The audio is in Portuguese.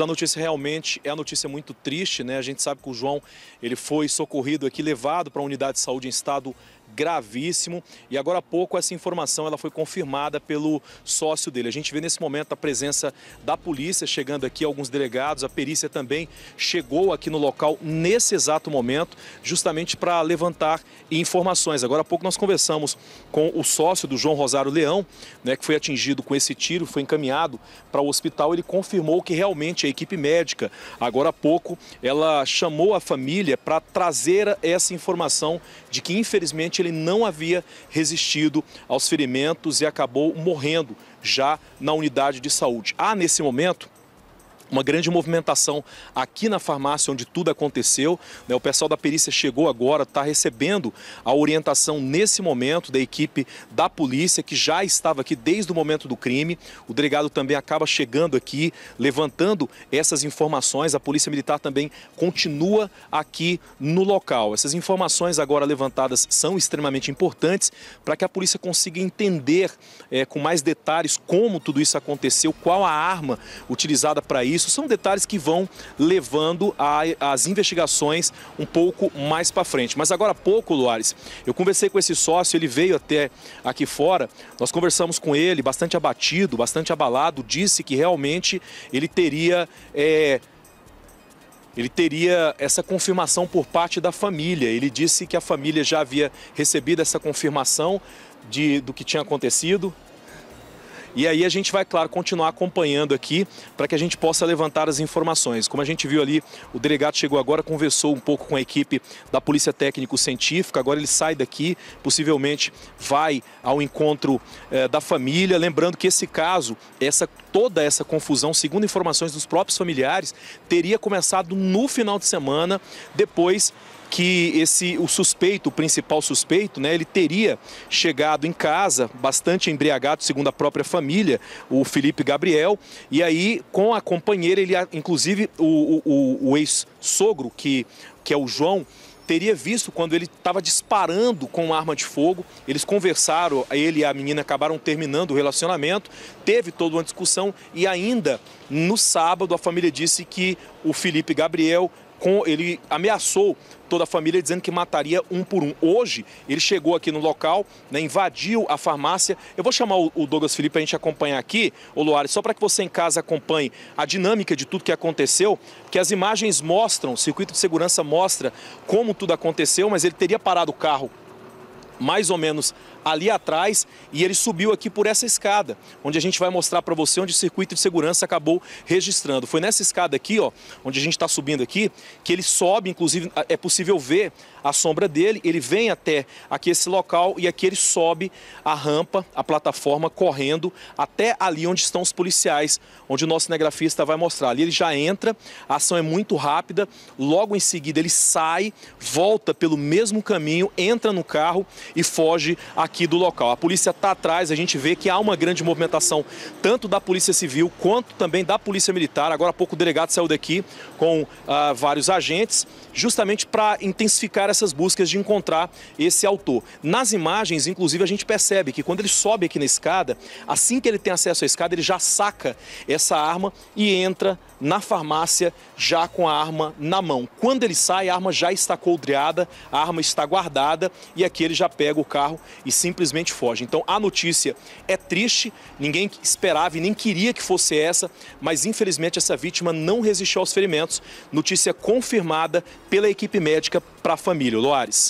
A notícia realmente é a notícia muito triste, né? A gente sabe que o João ele foi socorrido aqui, levado para a unidade de saúde em estado gravíssimo e agora há pouco essa informação ela foi confirmada pelo sócio dele. A gente vê nesse momento a presença da polícia chegando aqui, alguns delegados, a perícia também chegou aqui no local nesse exato momento, justamente para levantar informações. Agora há pouco nós conversamos com o sócio do João Rosário Leão, né, que foi atingido com esse tiro, foi encaminhado para o hospital, ele confirmou que realmente a equipe médica, agora há pouco, ela chamou a família para trazer essa informação de que infelizmente Infelizmente, ele não havia resistido aos ferimentos e acabou morrendo já na unidade de saúde. Há, nesse momento, uma grande movimentação aqui na farmácia onde tudo aconteceu. Né? O pessoal da perícia chegou agora, está recebendo a orientação nesse momento da equipe da polícia que já estava aqui desde o momento do crime. O delegado também acaba chegando aqui, levantando essas informações. A polícia militar também continua aqui no local. Essas informações agora levantadas são extremamente importantes para que a polícia consiga entender é, com mais detalhes como tudo isso aconteceu, qual a arma utilizada para isso isso são detalhes que vão levando a, as investigações um pouco mais para frente. Mas agora há pouco, Luares, eu conversei com esse sócio, ele veio até aqui fora, nós conversamos com ele, bastante abatido, bastante abalado, disse que realmente ele teria. É, ele teria essa confirmação por parte da família. Ele disse que a família já havia recebido essa confirmação de, do que tinha acontecido, e aí a gente vai, claro, continuar acompanhando aqui para que a gente possa levantar as informações. Como a gente viu ali, o delegado chegou agora, conversou um pouco com a equipe da Polícia Técnico-Científica, agora ele sai daqui, possivelmente vai ao encontro eh, da família. Lembrando que esse caso, essa, toda essa confusão, segundo informações dos próprios familiares, teria começado no final de semana, depois que esse o suspeito, o principal suspeito, né, ele teria chegado em casa bastante embriagado, segundo a própria família, o Felipe Gabriel, e aí com a companheira, ele inclusive o, o, o ex-sogro que que é o João, teria visto quando ele estava disparando com uma arma de fogo. Eles conversaram, ele e a menina acabaram terminando o relacionamento, teve toda uma discussão e ainda no sábado a família disse que o Felipe Gabriel com, ele ameaçou toda a família dizendo que mataria um por um. Hoje, ele chegou aqui no local, né, invadiu a farmácia. Eu vou chamar o, Douglas Felipe para a gente acompanhar aqui, o Luares, só para que você em casa acompanhe a dinâmica de tudo que aconteceu, que as imagens mostram, o circuito de segurança mostra como tudo aconteceu, mas ele teria parado o carro mais ou menos ali atrás e ele subiu aqui por essa escada, onde a gente vai mostrar para você onde o circuito de segurança acabou registrando. Foi nessa escada aqui, ó, onde a gente está subindo aqui, que ele sobe, inclusive é possível ver a sombra dele, ele vem até aqui esse local e aqui ele sobe a rampa, a plataforma, correndo até ali onde estão os policiais, onde o nosso cinegrafista vai mostrar. Ali ele já entra, a ação é muito rápida, logo em seguida ele sai, volta pelo mesmo caminho, entra no carro e foge aqui aqui do local. A polícia está atrás, a gente vê que há uma grande movimentação tanto da Polícia Civil quanto também da Polícia Militar. Agora há pouco o delegado saiu daqui com ah, vários agentes, justamente para intensificar essas buscas de encontrar esse autor. Nas imagens, inclusive, a gente percebe que quando ele sobe aqui na escada, assim que ele tem acesso à escada, ele já saca essa arma e entra na farmácia já com a arma na mão. Quando ele sai, a arma já está coldreada, a arma está guardada e aqui ele já pega o carro e simplesmente foge. Então a notícia é triste, ninguém esperava e nem queria que fosse essa, mas infelizmente essa vítima não resistiu aos ferimentos. Notícia confirmada pela equipe médica para a família. Loares.